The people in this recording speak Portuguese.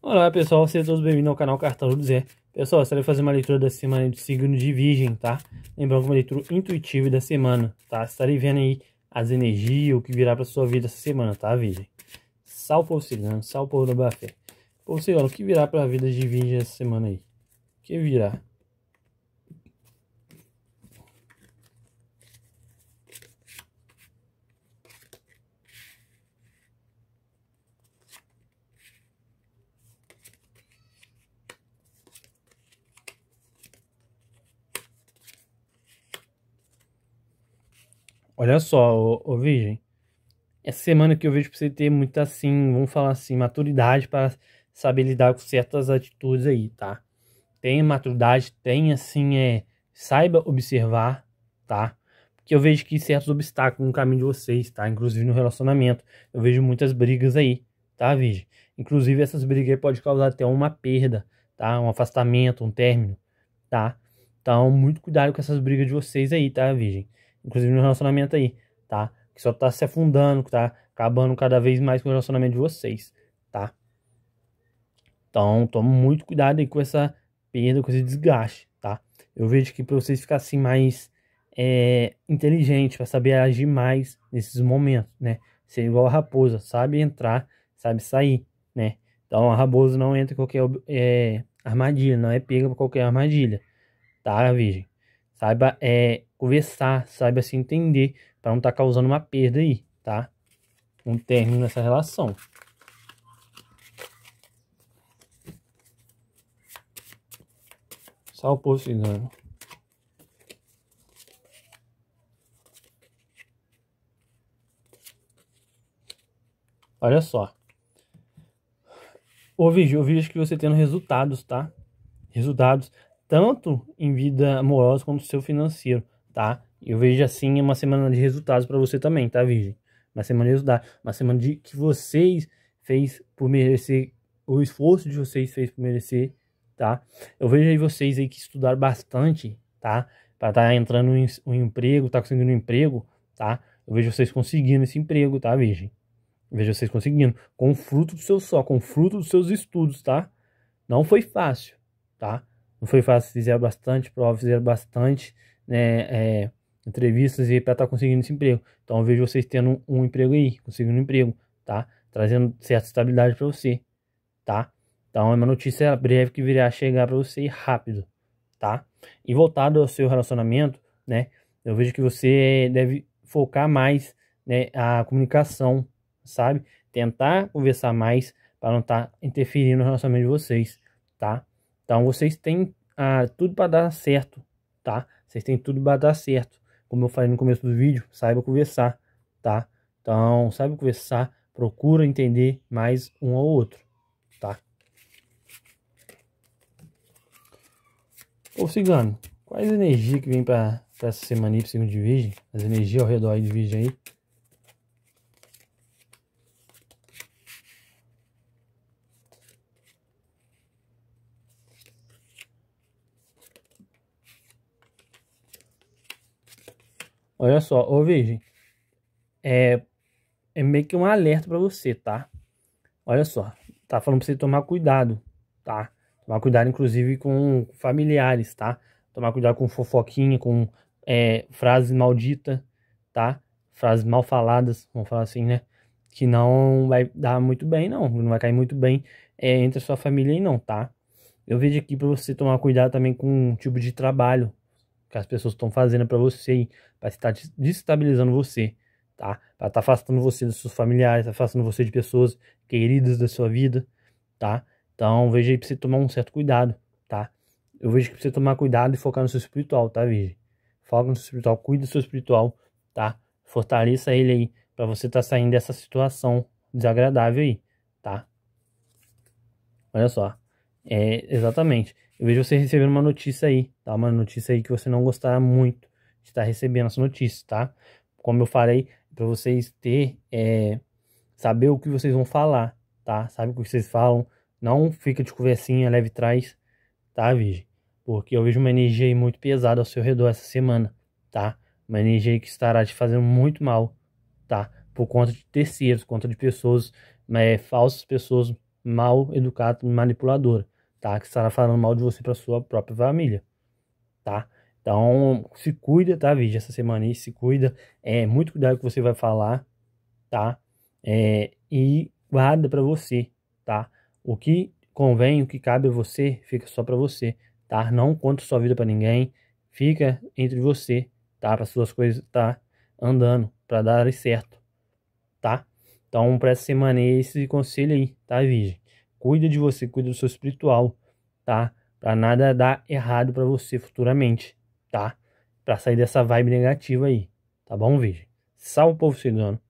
Olá pessoal, sejam todos bem-vindos ao canal Cartão do Zé. Pessoal, estarei fazendo uma leitura da semana de signo de Virgem, tá? Lembrando que é uma leitura intuitiva da semana, tá? Estarei tá vendo aí as energias, o que virá para sua vida essa semana, tá, Virgem? Sal povo cigano, sal povo da boa fé. Povo cigano, o que virá para a vida de Virgem essa semana aí? O que virá? Olha só, ô, ô Virgem. Essa semana que eu vejo pra você ter muita, assim, vamos falar assim, maturidade para saber lidar com certas atitudes aí, tá? Tenha maturidade, tenha, assim, é, saiba observar, tá? Porque eu vejo que certos obstáculos no caminho de vocês, tá? Inclusive no relacionamento. Eu vejo muitas brigas aí, tá, Virgem? Inclusive essas brigas aí podem causar até uma perda, tá? Um afastamento, um término, tá? Então, muito cuidado com essas brigas de vocês aí, tá, Virgem? inclusive no relacionamento aí, tá? Que só tá se afundando, que tá acabando cada vez mais com o relacionamento de vocês, tá? Então, tome muito cuidado aí com essa perda, com esse desgaste, tá? Eu vejo que para vocês ficarem assim mais é, inteligente, para saber agir mais nesses momentos, né? Ser igual a raposa, sabe entrar, sabe sair, né? Então, a raposa não entra em qualquer é, armadilha, não é pega pra qualquer armadilha, tá, Virgem? Saiba é, conversar, saiba se assim, entender, para não estar tá causando uma perda aí, tá? Um término nessa relação. Sal Poseidon. Olha só. eu vejo que você tendo resultados, tá? Resultados tanto em vida amorosa quanto no seu financeiro tá? Eu vejo assim é uma semana de resultados para você também, tá, Virgem? Uma semana de resultados, uma semana de que vocês fez por merecer, o esforço de vocês fez por merecer, tá? Eu vejo aí vocês aí que estudaram bastante, tá? Para estar tá entrando em um emprego, tá conseguindo um emprego, tá? Eu vejo vocês conseguindo esse emprego, tá, Virgem? Eu vejo vocês conseguindo, com o fruto do seu só, com o fruto dos seus estudos, tá? Não foi fácil, tá? Não foi fácil, fizeram bastante prova, fizeram bastante né, é, entrevistas e para estar tá conseguindo esse emprego. Então eu vejo vocês tendo um, um emprego aí, conseguindo um emprego, tá? Trazendo certa estabilidade para você, tá? Então é uma notícia breve que virá chegar para você rápido, tá? E voltado ao seu relacionamento, né? Eu vejo que você deve focar mais, né, a comunicação, sabe? Tentar conversar mais para não estar tá interferindo no relacionamento de vocês, tá? Então vocês têm ah, tudo para dar certo, tá? Vocês têm tudo para dar certo. Como eu falei no começo do vídeo, saiba conversar, tá? Então, saiba conversar, procura entender mais um ao outro, tá? Ô, Cigano, quais energias que vem para essa semana aí, para de Virgem? As energias ao redor aí de Virgem aí? Olha só, ô Virgem, é, é meio que um alerta para você, tá? Olha só, tá falando pra você tomar cuidado, tá? Tomar cuidado, inclusive, com familiares, tá? Tomar cuidado com fofoquinha, com é, frases malditas, tá? Frases mal faladas, vamos falar assim, né? Que não vai dar muito bem, não. Não vai cair muito bem é, entre a sua família e não, tá? Eu vejo aqui para você tomar cuidado também com um tipo de trabalho, que as pessoas estão fazendo é para você, para estar destabilizando você, tá? Para estar tá afastando você dos seus familiares, tá afastando você de pessoas queridas da sua vida, tá? Então, veja aí para você tomar um certo cuidado, tá? Eu vejo que precisa tomar cuidado e focar no seu espiritual, tá, Virgem? Foca no seu espiritual, cuida do seu espiritual, tá? Fortaleça ele aí para você estar tá saindo dessa situação desagradável aí, tá? Olha só. É, exatamente. Eu vejo você recebendo uma notícia aí, tá? Uma notícia aí que você não gostará muito de estar tá recebendo essa notícia, tá? Como eu falei, para vocês ter, é, saber o que vocês vão falar, tá? Sabe o que vocês falam, não fica de conversinha, leve trás, tá, Virgem? Porque eu vejo uma energia aí muito pesada ao seu redor essa semana, tá? Uma energia aí que estará te fazendo muito mal, tá? Por conta de terceiros, por conta de pessoas, né, falsas pessoas mal educadas, manipuladoras tá? Que estará falando mal de você para sua própria família, tá? Então, se cuida, tá, Virgem, essa semana aí, se cuida. É, muito cuidado com o que você vai falar, tá? É, e guarda para você, tá? O que convém, o que cabe a você, fica só para você, tá? Não conta sua vida para ninguém, fica entre você, tá? Para suas coisas tá andando, para dar certo, tá? Então, para essa semana aí, esse conselho aí, tá, Virgem? Cuida de você, cuida do seu espiritual, tá? Pra nada dar errado para você futuramente, tá? Pra sair dessa vibe negativa aí, tá bom, Virgem? Salve o povo cigano.